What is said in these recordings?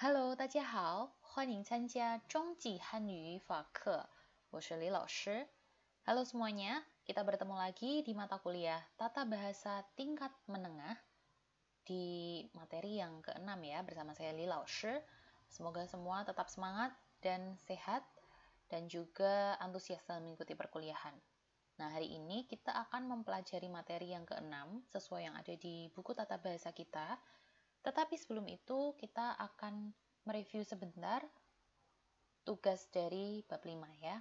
Hello，大家好，欢迎参加中级汉语语法课，我是李老师。Halo semuanya, kita bertemu lagi di mata kuliah Tata Bahasa Tingkat Menengah di materi yang keenam ya bersama saya Li Laoshi. Semoga semua tetap semangat dan sehat dan juga antusias dalam mengikuti perkuliahan. Nah, hari ini kita akan mempelajari materi yang keenam sesuai yang ada di buku tata bahasa kita tetapi sebelum itu kita akan mereview sebentar tugas dari bab 5 ya.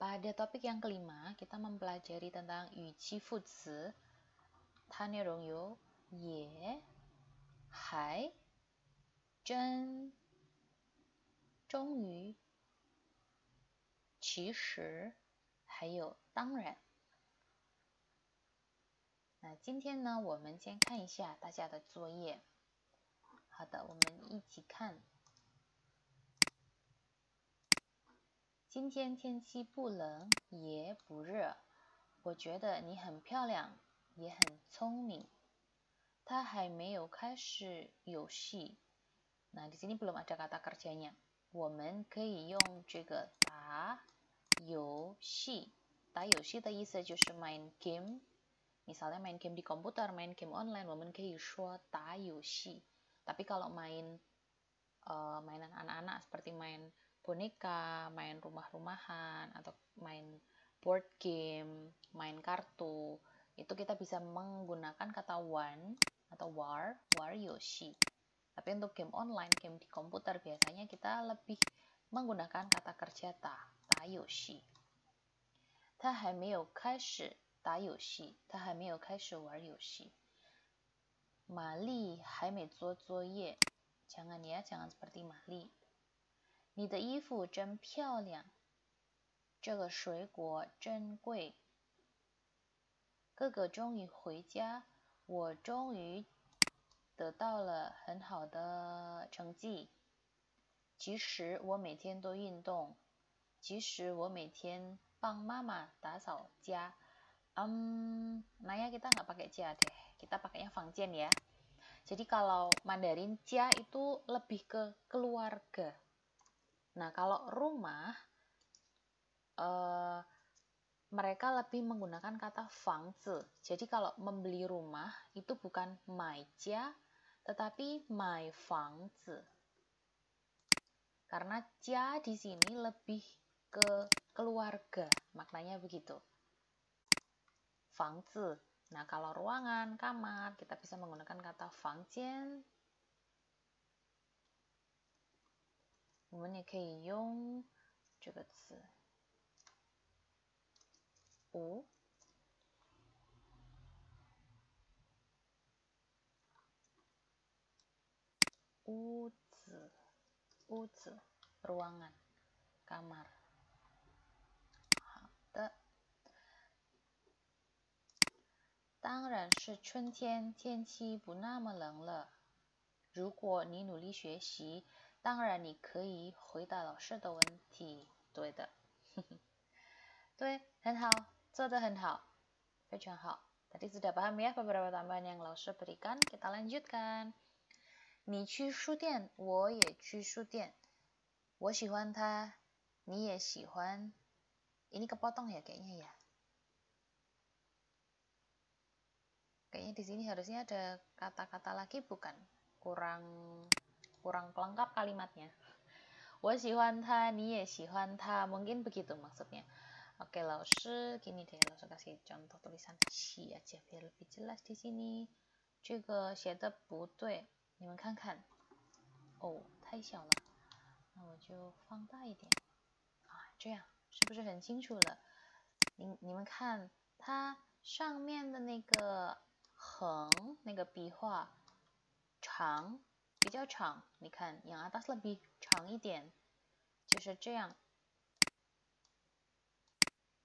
Pada topik yang kelima, kita mempelajari tentang yuji fuzi, tanya rongyo, ye, hai, zhen, yu qi shi, ren. 那今天呢，我们先看一下大家的作业。好的，我们一起看。今天天气不冷也不热，我觉得你很漂亮，也很聪明。他还没有开始游戏。那这里 belum ada kata kerjanya，我们可以用这个打游戏。打游戏的意思就是 m n game。Misalnya main game di komputer, main game online, 我们可以说打游戏. Tapi kalau main uh, mainan anak-anak seperti main boneka, main rumah-rumahan, atau main board game, main kartu, itu kita bisa menggunakan kata one atau war, war yoshi. Tapi untuk game online, game di komputer biasanya kita lebih menggunakan kata kerja ta, ta yoshi. kaishi. 打游戏，他还没有开始玩游戏。玛丽还没做作业。强啊！你也强啊！不，地玛丽，你的衣服真漂亮。这个水果真贵。哥哥终于回家，我终于得到了很好的成绩。其实我每天都运动。其实我每天帮妈妈打扫家。Um, Naya kita nggak pakai cia deh, kita pakainya fangjian ya. Jadi kalau Mandarin cia itu lebih ke keluarga. Nah kalau rumah, uh, mereka lebih menggunakan kata fangzi. Jadi kalau membeli rumah itu bukan my cia, tetapi my fangzi. Karena cia di sini lebih ke keluarga, maknanya begitu fangzi. Nah, kalau ruangan, kamar, kita bisa menggunakan kata fangjian. Kemudian kamar. 当然是春天，天气不那么冷了。如果你努力学习，当然你可以回答老师的问题。对的，对，很好，做的很好，非常好。老师你去书店，我也去书店。我喜欢他，你也喜欢。印尼格巴东呀，格呀。Kayaknya di sini harusnya ada kata-kata lagi bukan? Kurang kurang pelengkap kalimatnya. mungkin begitu maksudnya. Oke, Laoshi, gini deh, langsung kasih contoh tulisan si aja biar lebih jelas di sini. 这个写的不对，你们看看。哦，太小了，那我就放大一点。啊，这样是不是很清楚了？你你们看，它上面的那个横那个笔画长，比较长。你看，用阿达斯的笔长一点，就是这样。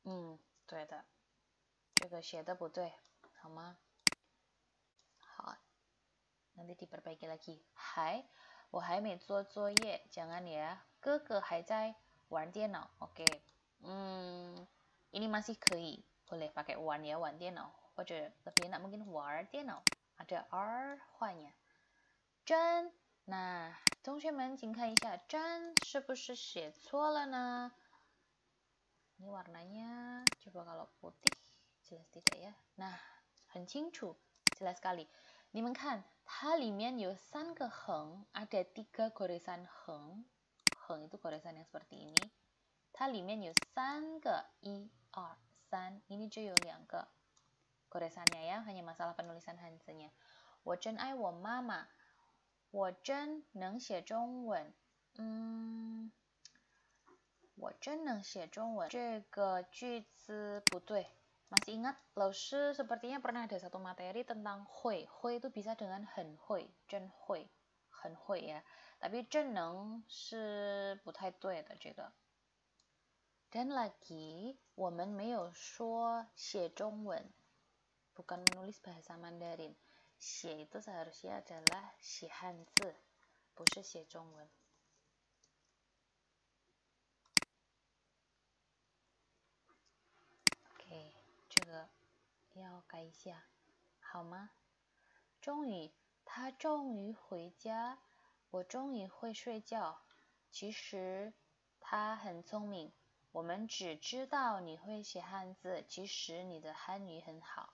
嗯，对的，这个写的不对，好吗？好，那弟弟不客给了。还，我还没做作业。讲啊你啊，哥哥还在玩电脑。OK，嗯，ini masih b o l e h pakai 玩电脑。或者 lebih enak mungkin war 电脑 ada r 换呀。真，那同学们请看一下真是不是写错了呢？Ini warnanya coba kalau putih jelas tidak ya. Nah, 很清楚，jelas sekali. 你们看，它里面有三个横，ada tiga goresan 横，横 itu goresan yang seperti ini. 它里面有三个，一、二、三，ini 只有两个。goresannya ya, hanya masalah penulisan Hanzenya. 我真爱我妈妈，我真能写中文。嗯，我真能写中文。这个句子不对。Masih ingat, Laoshi sepertinya pernah ada satu materi tentang hui. Hui itu bisa dengan hen hui, zhen hui, hen hui ya. Tapi zhen neng si bu tai dui de zhege. Dan lagi, 我们没有说写中文。不是写中文。OK，这个要改一下，好吗？终于，他终于回家，我终于会睡觉。其实他很聪明，我们只知道你会写汉字，其实你的汉语很好。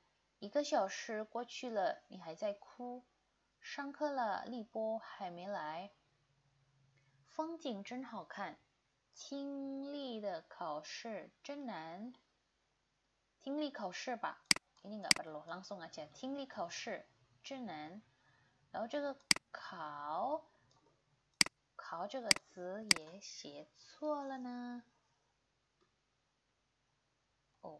一个小时过去了，你还在哭。上课了，立波还没来。风景真好看。听力的考试真难。听力考试吧，朗诵听力考试真难。然后这个考，考这个词也写错了呢。哦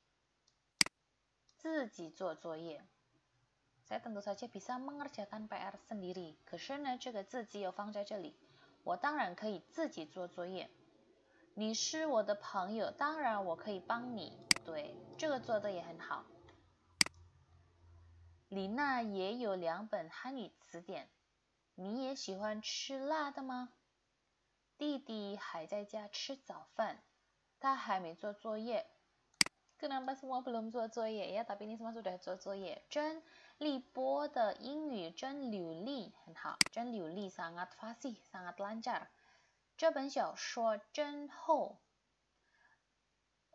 自己做作业，可是呢，这这个放在里，我当然可以自己做作业。你是我的朋友，当然我可以帮你。对，这个做的也很好。李娜也有两本汉语词典。你也喜欢吃辣的吗？弟弟还在家吃早饭，他还没做作业。前两排，semua belum lakukan soal-soal, ya. Tapi ini semua sudah lakukan soal-soal. Chen Libo 的英语真流利，很好。Chen Libo sangat fasih, sangat lancar. 这本小说真厚。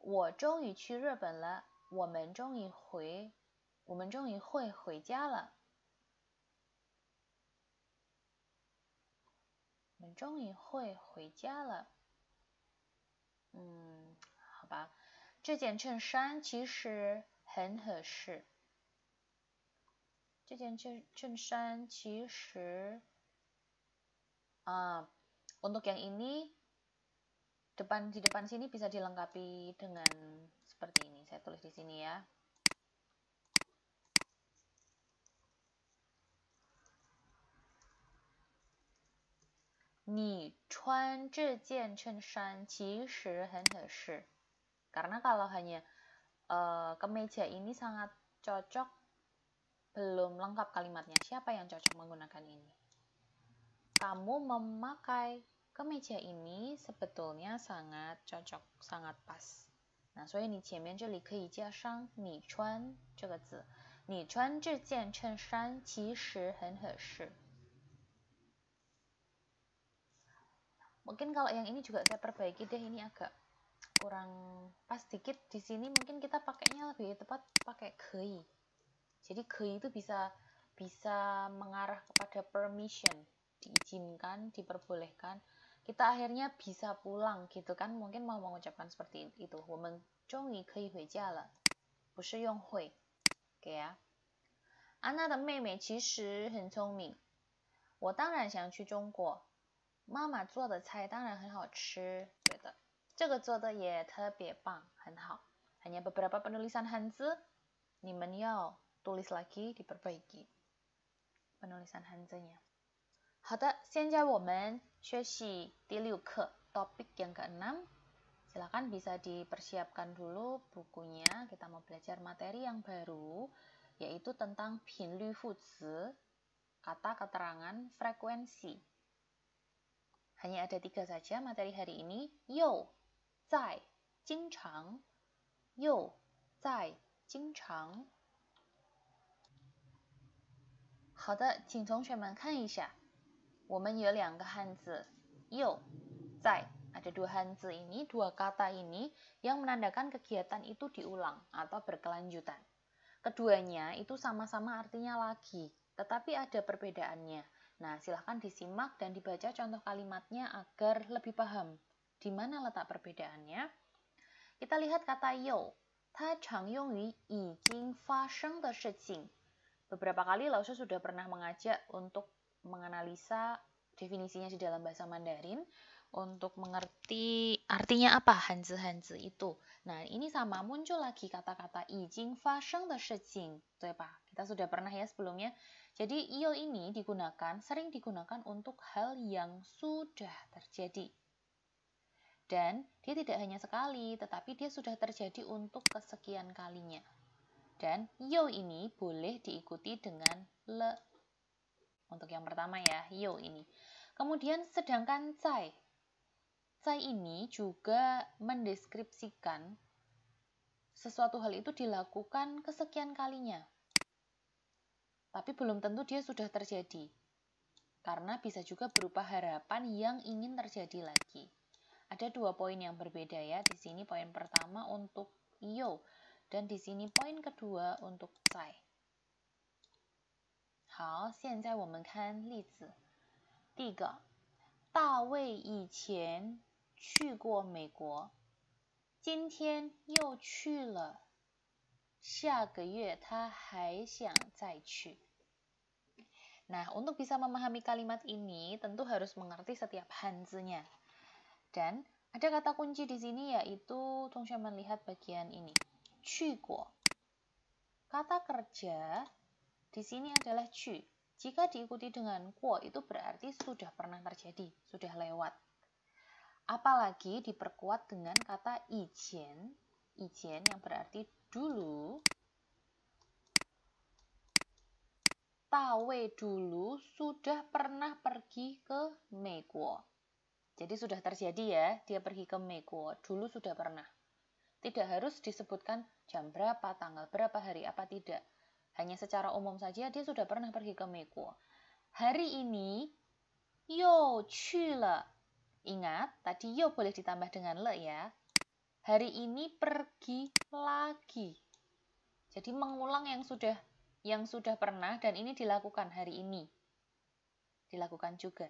我终于去日本了。我们终于回，我们终于会回家了。我们终于会回家了。嗯，好吧。这件衬衫其实很合适。这件衬衬衫其实，呃，untuk yang ini, depan di depan sini bisa dilengkapi dengan seperti ini. Saya tulis di sini ya。Ni jian qi zhe chen chuan shan 你穿这件衬 n 其实很合适。Karena kalau hanya uh, kemeja ini sangat cocok belum lengkap kalimatnya. Siapa yang cocok menggunakan ini? Kamu memakai kemeja ini sebetulnya sangat cocok, sangat pas. Nah, so ini shi Mungkin kalau yang ini juga saya perbaiki deh, ini agak kurang pas dikit di sini mungkin kita pakainya lebih tepat pakai kei jadi kei itu bisa bisa mengarah kepada permission diizinkan diperbolehkan kita akhirnya bisa pulang gitu kan mungkin mau mengucapkan seperti itu woman Chongi kei hui jia le bu shi yong hui ge ya anna de mei mei qi shi hen chong ming wo dang ran xiang qu zhong guo mama zuo de cai dang ran hen hao chi 对的。这个做的也特别棒，很好。Hanya beberapa penulisan Hanzi, 你们要 tulis lagi diperbaiki penulisan Hanzi-nya. 好的，现在我们学习第六课 topik yang keenam. Silakan bisa dipersiapkan dulu bukunya. Kita mau belajar materi yang baru, yaitu tentang fuzi, kata keterangan frekuensi. Hanya ada tiga saja materi hari ini. Yo, 在经常，又在经常。好的，请同学们看一下，我们有两个汉字又在。Ada dua hanzi ini, dua kata ini yang menandakan kegiatan itu diulang atau berkelanjutan. Keduanya itu sama-sama artinya lagi, tetapi ada perbedaannya. Nah, silahkan disimak dan dibaca contoh kalimatnya agar lebih paham. Di mana letak perbedaannya? Kita lihat kata you. Ta Beberapa kali Lao sudah pernah mengajak untuk menganalisa definisinya di dalam bahasa Mandarin untuk mengerti artinya apa hanzi hanzi itu. Nah, ini sama muncul lagi kata-kata ijing fasheng de shijing, ya, Kita sudah pernah ya sebelumnya. Jadi, io ini digunakan, sering digunakan untuk hal yang sudah terjadi. Dan dia tidak hanya sekali, tetapi dia sudah terjadi untuk kesekian kalinya. Dan yo ini boleh diikuti dengan le. Untuk yang pertama ya, yo ini. Kemudian sedangkan cai. Cai ini juga mendeskripsikan sesuatu hal itu dilakukan kesekian kalinya. Tapi belum tentu dia sudah terjadi. Karena bisa juga berupa harapan yang ingin terjadi lagi. Ada dua poin yang berbeda ya. Di sini poin pertama untuk Io dan di sini poin kedua untuk Zai. 好，现在我们看例子。第一个，大卫以前去过美国，今天又去了，下个月他还想再去。Nah, untuk bisa memahami kalimat ini, tentu harus mengerti setiap hanzinya. Dan ada kata kunci di sini yaitu tunggu melihat bagian ini. Cuikuo. Kata kerja di sini adalah cu. Jika diikuti dengan kuo itu berarti sudah pernah terjadi, sudah lewat. Apalagi diperkuat dengan kata ijen, ijen yang berarti dulu. Tawe dulu sudah pernah pergi ke Meguo. Jadi sudah terjadi ya, dia pergi ke Mekuo. Dulu sudah pernah. Tidak harus disebutkan jam berapa, tanggal berapa, hari apa tidak. Hanya secara umum saja dia sudah pernah pergi ke Mekuo. Hari ini, yo qu Ingat, tadi yo boleh ditambah dengan le ya. Hari ini pergi lagi. Jadi mengulang yang sudah yang sudah pernah dan ini dilakukan hari ini. Dilakukan juga.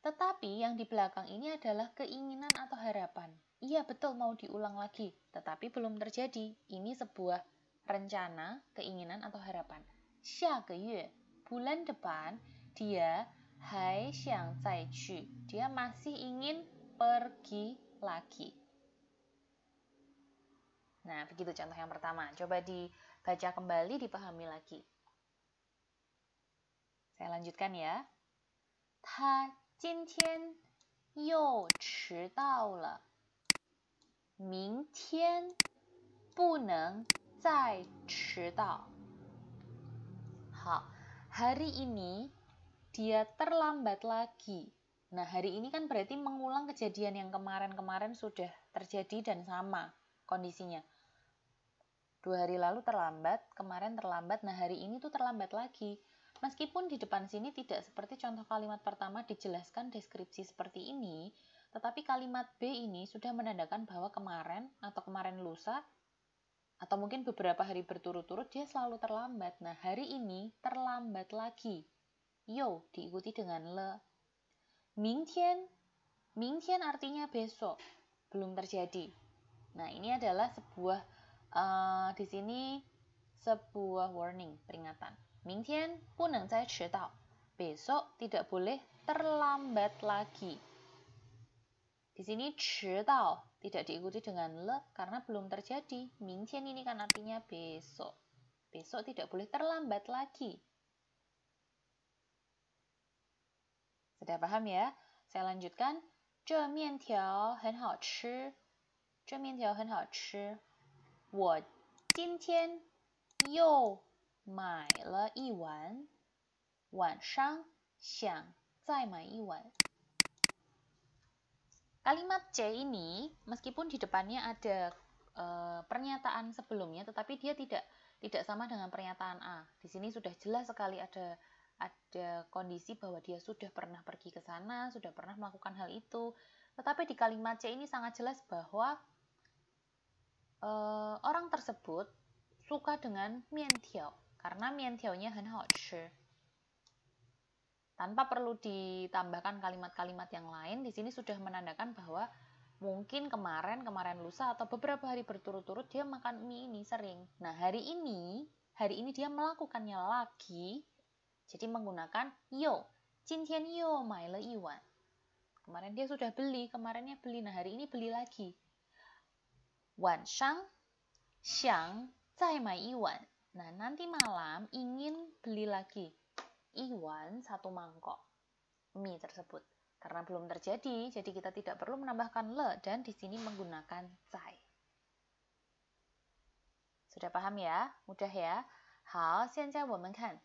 Tetapi yang di belakang ini adalah keinginan atau harapan. Iya betul mau diulang lagi, tetapi belum terjadi. Ini sebuah rencana, keinginan atau harapan. yue, bulan depan dia hai xiang zai qu. Dia masih ingin pergi lagi. Nah, begitu contoh yang pertama. Coba dibaca kembali, dipahami lagi. Saya lanjutkan ya. 他今天又迟到了。明天不能再迟到。好, hari ini dia terlambat lagi. Nah, hari ini kan berarti mengulang kejadian yang kemarin-kemarin sudah terjadi dan sama kondisinya. Dua hari lalu terlambat, kemarin terlambat, nah hari ini tuh terlambat lagi. Meskipun di depan sini tidak seperti contoh kalimat pertama dijelaskan deskripsi seperti ini, tetapi kalimat B ini sudah menandakan bahwa kemarin atau kemarin lusa atau mungkin beberapa hari berturut-turut dia selalu terlambat. Nah, hari ini terlambat lagi. Yo diikuti dengan le. Mingtian. Mingtian artinya besok. Belum terjadi. Nah, ini adalah sebuah uh, di sini sebuah warning, peringatan. 明天不能再迟到. Besok tidak boleh terlambat lagi. Di sini cerita tidak diikuti dengan le karena belum terjadi. Mingtian ini kan artinya besok. Besok tidak boleh terlambat lagi. Sudah paham ya? Saya lanjutkan. 这面条很好吃。这面条很好吃。我今天又买了一碗，晚上想再买一碗。Kalimat C ini meskipun di depannya ada e, pernyataan sebelumnya, tetapi dia tidak tidak sama dengan pernyataan A. Di sini sudah jelas sekali ada ada kondisi bahwa dia sudah pernah pergi ke sana, sudah pernah melakukan hal itu. Tetapi di kalimat C ini sangat jelas bahwa e, orang tersebut suka dengan mian tiao karena miantiaonya hen hao chi. Tanpa perlu ditambahkan kalimat-kalimat yang lain, di sini sudah menandakan bahwa mungkin kemarin, kemarin lusa atau beberapa hari berturut-turut dia makan mie ini sering. Nah, hari ini, hari ini dia melakukannya lagi. Jadi menggunakan yo. Jintian yo mai le iwan. Kemarin dia sudah beli, kemarinnya beli. Nah, hari ini beli lagi. Wan shang, xiang, zai mai iwan. Nah, nanti malam ingin beli lagi. Iwan satu mangkok mie tersebut. Karena belum terjadi, jadi kita tidak perlu menambahkan le dan di sini menggunakan cai. Sudah paham ya? Mudah ya? Hal, sianca woman kan.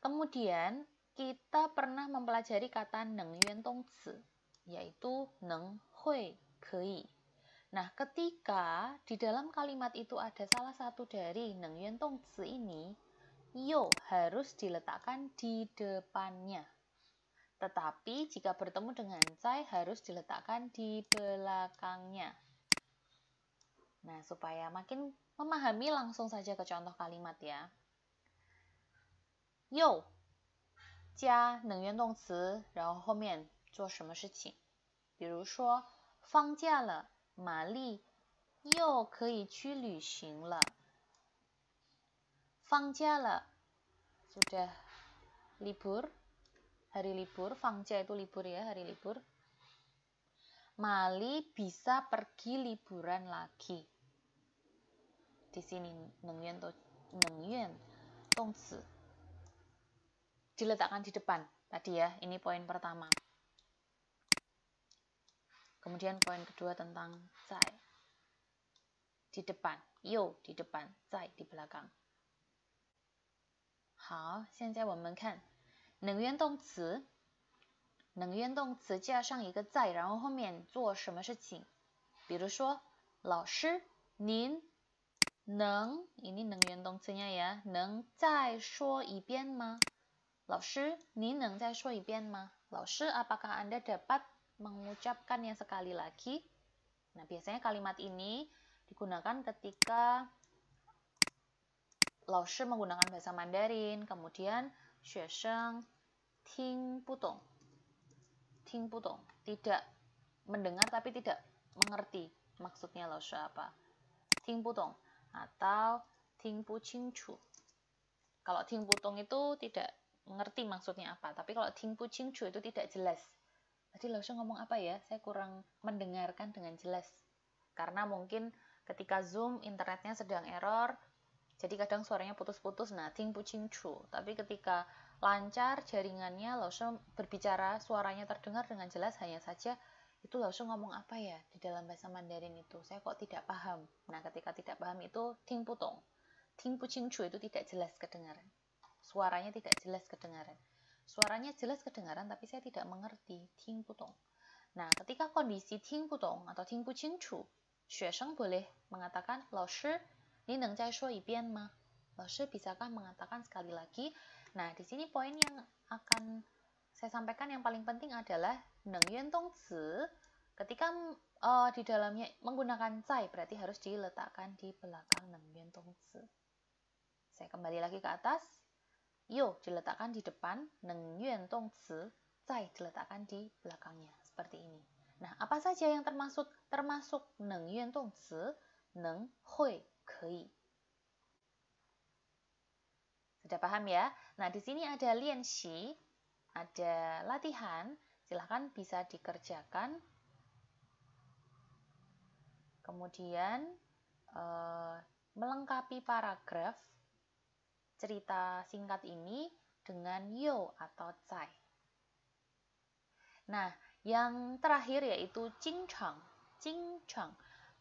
Kemudian, kita pernah mempelajari kata neng yuan tong yaitu neng hui kei. Nah, ketika di dalam kalimat itu ada salah satu dari Neng Yuan Tong Zi ini, yo harus diletakkan di depannya. Tetapi jika bertemu dengan cai harus diletakkan di belakangnya. Nah, supaya makin memahami langsung saja ke contoh kalimat ya. Yo 加能源动词，然后后面做什么事情。比如说，放假了，玛丽又可以去旅行了。放假了，sudah libur hari itu libur ya hari libur。Mali bisa pergi liburan lagi di sini nengyuan to nengyuan tongzi diletakkan di depan tadi ya ini poin pertama 然后我们看，能源动词，能源动词加上一个在，然后后面做什么事情？比如说，老师，您能，这是能源动词呀，能再说一遍吗？老师，您能再说一遍吗？老师，apaakah anda dapat? mengucapkannya sekali lagi. Nah, biasanya kalimat ini digunakan ketika Lao menggunakan bahasa Mandarin, kemudian Xue Ting Putong. Ting Putong, tidak mendengar tapi tidak mengerti maksudnya Lao apa. Ting Putong atau Ting Pu Ching Chu. Kalau Ting Putong itu tidak mengerti maksudnya apa, tapi kalau Ting Pu Ching Chu itu tidak jelas Tadi langsung ngomong apa ya? Saya kurang mendengarkan dengan jelas. Karena mungkin ketika Zoom internetnya sedang error, jadi kadang suaranya putus-putus, nah ting ching chu. Tapi ketika lancar jaringannya, Lausha berbicara, suaranya terdengar dengan jelas, hanya saja itu langsung ngomong apa ya di dalam bahasa Mandarin itu saya kok tidak paham nah ketika tidak paham itu ting putong ting ching chu itu tidak jelas kedengaran suaranya tidak jelas kedengaran Suaranya jelas kedengaran tapi saya tidak mengerti. Ting putong. Nah, ketika kondisi ting putong atau ting bu chu, siswa boleh mengatakan, Lao shi, ni neng jai shuo ibian ma? Lao shi, bisakah mengatakan sekali lagi? Nah, di sini poin yang akan saya sampaikan yang paling penting adalah neng yuan tong zi, ketika uh, di dalamnya menggunakan cai berarti harus diletakkan di belakang neng yuan tong zi. Saya kembali lagi ke atas yo diletakkan di depan, neng yuan tong zi, zai diletakkan di belakangnya, seperti ini. Nah, apa saja yang termasuk termasuk neng yuan tong neng hui, kei. Sudah paham ya? Nah, di sini ada lian xi, ada latihan, silahkan bisa dikerjakan. Kemudian, uh, melengkapi paragraf cerita singkat ini dengan yo atau cai. Nah, yang terakhir yaitu cincang. Cincang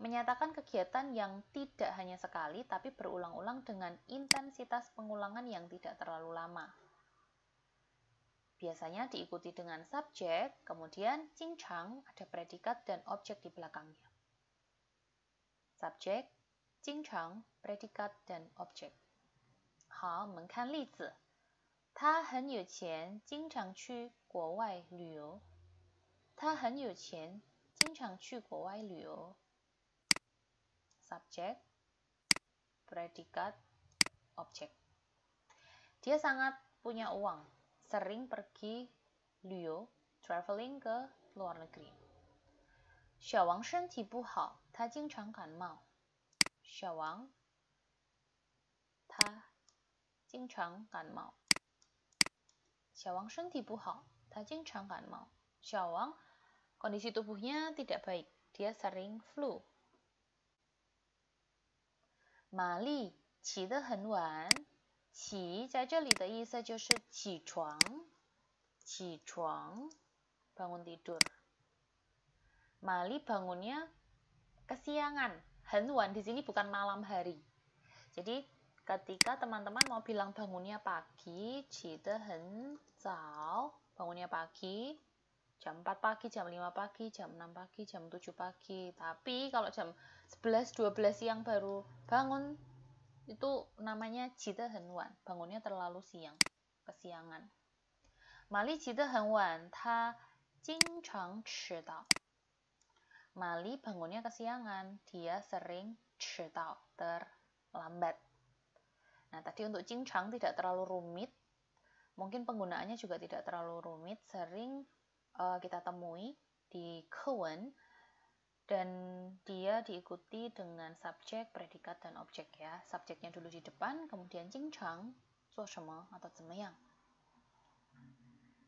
menyatakan kegiatan yang tidak hanya sekali tapi berulang-ulang dengan intensitas pengulangan yang tidak terlalu lama. Biasanya diikuti dengan subjek, kemudian cincang ada predikat dan objek di belakangnya. Subjek, cincang, predikat, dan objek. 好，我们看例子。他很有钱，经常去国外旅游。他很有钱，经常去国外旅游。Subject, predicate, object. Dia sangat punya uang, sering pergi lio traveling ke luar negeri. 小王身体不好，他经常感冒。小王，他。经常感冒。小王 kondisi tubuhnya tidak baik, dia sering flu. tidur. tidur。玛丽 bangunnya kesiangan, 很晚 di sini bukan malam hari. Jadi Ketika teman-teman mau bilang bangunnya pagi, jide hen zao, bangunnya pagi, jam 4 pagi, jam 5 pagi, jam 6 pagi, jam 7 pagi. Tapi kalau jam 11, 12 siang baru bangun, itu namanya jide hen wan, bangunnya terlalu siang, kesiangan. Mali jide hen wan, ta jing chang chidao. Mali bangunnya kesiangan, dia sering chidao, terlambat. Nah, tadi untuk cincang tidak terlalu rumit, mungkin penggunaannya juga tidak terlalu rumit, sering uh, kita temui di kewen dan dia diikuti dengan subjek, predikat, dan objek ya. Subjeknya dulu di depan, kemudian cincang, suosema, atau cemeyang.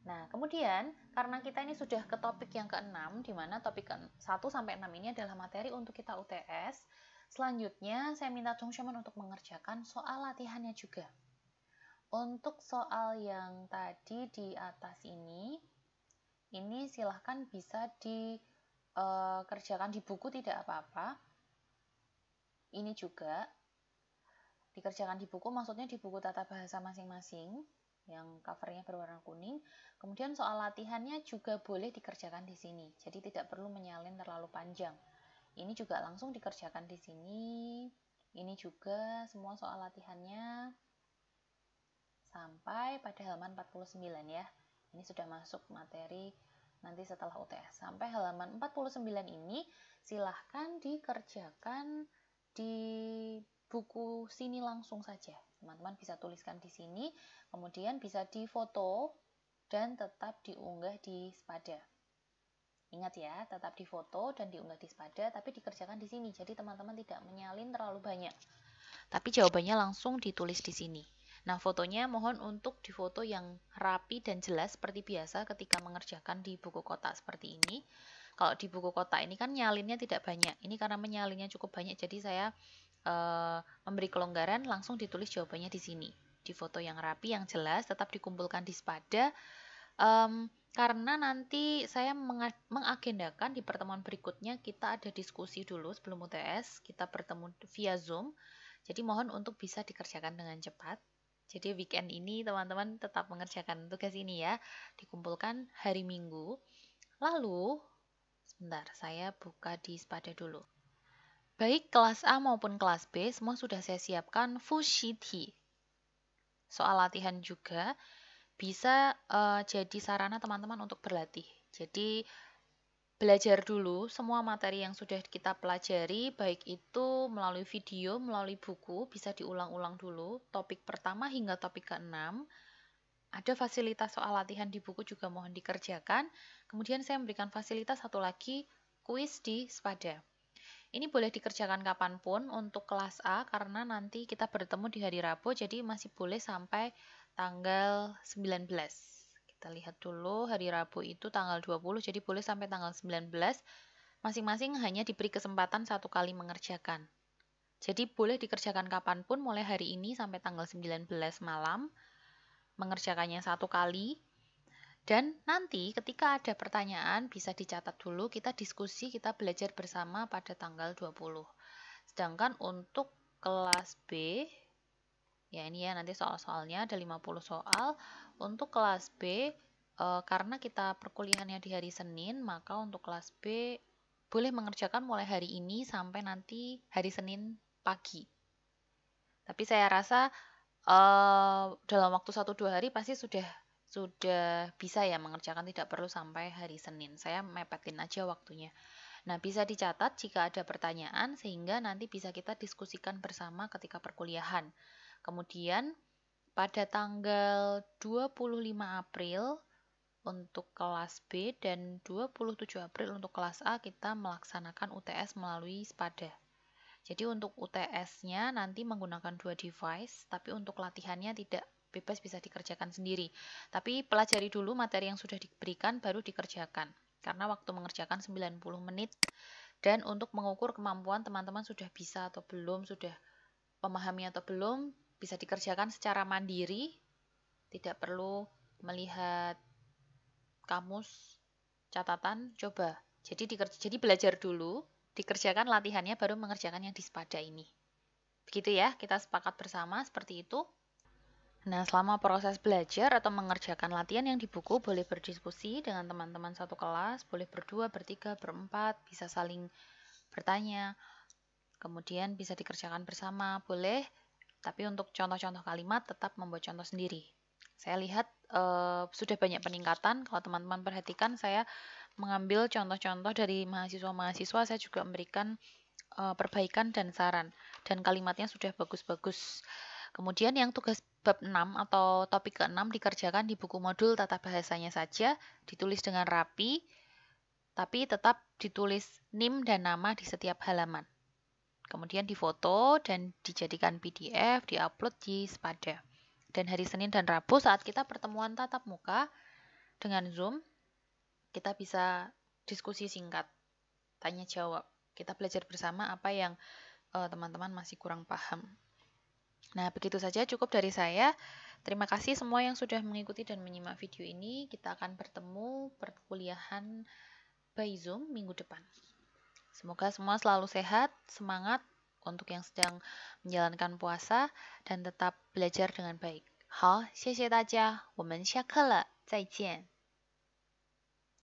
Nah, kemudian karena kita ini sudah ke topik yang keenam, di mana topik 1 sampai 6 ini adalah materi untuk kita UTS, Selanjutnya, saya minta Chung Shaman untuk mengerjakan soal latihannya juga. Untuk soal yang tadi di atas ini, ini silahkan bisa dikerjakan eh, di buku tidak apa-apa. Ini juga dikerjakan di buku, maksudnya di buku tata bahasa masing-masing yang covernya berwarna kuning. Kemudian soal latihannya juga boleh dikerjakan di sini, jadi tidak perlu menyalin terlalu panjang. Ini juga langsung dikerjakan di sini. Ini juga semua soal latihannya sampai pada halaman 49 ya. Ini sudah masuk materi nanti setelah UTS. Sampai halaman 49 ini silahkan dikerjakan di buku sini langsung saja. Teman-teman bisa tuliskan di sini, kemudian bisa difoto dan tetap diunggah di Spada. Ingat ya, tetap difoto dan diunggah di Spada, tapi dikerjakan di sini. Jadi teman-teman tidak menyalin terlalu banyak. Tapi jawabannya langsung ditulis di sini. Nah, fotonya mohon untuk difoto yang rapi dan jelas seperti biasa ketika mengerjakan di buku kotak seperti ini. Kalau di buku kotak ini kan nyalinnya tidak banyak. Ini karena menyalinnya cukup banyak, jadi saya e, memberi kelonggaran langsung ditulis jawabannya di sini. Di foto yang rapi, yang jelas, tetap dikumpulkan di Spada. Um, karena nanti saya mengagendakan di pertemuan berikutnya kita ada diskusi dulu sebelum UTS, kita bertemu via Zoom. Jadi mohon untuk bisa dikerjakan dengan cepat. Jadi weekend ini teman-teman tetap mengerjakan tugas ini ya, dikumpulkan hari Minggu. Lalu, sebentar saya buka di sepada dulu. Baik kelas A maupun kelas B, semua sudah saya siapkan fushiti. Soal latihan juga, bisa uh, jadi sarana teman-teman untuk berlatih. Jadi belajar dulu semua materi yang sudah kita pelajari, baik itu melalui video, melalui buku, bisa diulang-ulang dulu, topik pertama hingga topik keenam. Ada fasilitas soal latihan di buku juga mohon dikerjakan. Kemudian saya memberikan fasilitas satu lagi, kuis di sepada. Ini boleh dikerjakan kapanpun untuk kelas A karena nanti kita bertemu di hari Rabu, jadi masih boleh sampai tanggal 19. Kita lihat dulu hari Rabu itu tanggal 20 jadi boleh sampai tanggal 19. Masing-masing hanya diberi kesempatan satu kali mengerjakan. Jadi boleh dikerjakan kapanpun mulai hari ini sampai tanggal 19 malam mengerjakannya satu kali dan nanti ketika ada pertanyaan bisa dicatat dulu, kita diskusi, kita belajar bersama pada tanggal 20. Sedangkan untuk kelas B Ya, ini ya nanti soal-soalnya ada 50 soal untuk kelas B e, karena kita perkuliahannya di hari Senin, maka untuk kelas B boleh mengerjakan mulai hari ini sampai nanti hari Senin pagi. Tapi saya rasa e, dalam waktu 1 2 hari pasti sudah sudah bisa ya mengerjakan tidak perlu sampai hari Senin. Saya mepetin aja waktunya. Nah, bisa dicatat jika ada pertanyaan sehingga nanti bisa kita diskusikan bersama ketika perkuliahan. Kemudian pada tanggal 25 April untuk kelas B dan 27 April untuk kelas A kita melaksanakan UTS melalui sepada. Jadi untuk UTS-nya nanti menggunakan dua device, tapi untuk latihannya tidak bebas bisa dikerjakan sendiri. Tapi pelajari dulu materi yang sudah diberikan baru dikerjakan. Karena waktu mengerjakan 90 menit dan untuk mengukur kemampuan teman-teman sudah bisa atau belum, sudah memahami atau belum, bisa dikerjakan secara mandiri, tidak perlu melihat kamus, catatan, coba. Jadi dikerja, jadi belajar dulu, dikerjakan latihannya baru mengerjakan yang di sepada ini. Begitu ya, kita sepakat bersama seperti itu. Nah, selama proses belajar atau mengerjakan latihan yang di buku, boleh berdiskusi dengan teman-teman satu kelas, boleh berdua, bertiga, berempat, bisa saling bertanya, kemudian bisa dikerjakan bersama, boleh tapi untuk contoh-contoh kalimat tetap membuat contoh sendiri. Saya lihat e, sudah banyak peningkatan. Kalau teman-teman perhatikan, saya mengambil contoh-contoh dari mahasiswa-mahasiswa. Saya juga memberikan e, perbaikan dan saran. Dan kalimatnya sudah bagus-bagus. Kemudian yang tugas bab 6 atau topik ke-6 dikerjakan di buku modul tata bahasanya saja, ditulis dengan rapi, tapi tetap ditulis NIM dan nama di setiap halaman. Kemudian difoto dan dijadikan PDF, diupload di Spada. Dan hari Senin dan Rabu saat kita pertemuan tatap muka dengan Zoom, kita bisa diskusi singkat, tanya jawab. Kita belajar bersama apa yang eh, teman-teman uh, masih kurang paham. Nah, begitu saja cukup dari saya. Terima kasih semua yang sudah mengikuti dan menyimak video ini. Kita akan bertemu perkuliahan by Zoom minggu depan. Semoga semua selalu sehat, semangat untuk yang sedang menjalankan puasa dan tetap belajar dengan baik. 好，谢谢大家，我们下课了，再见。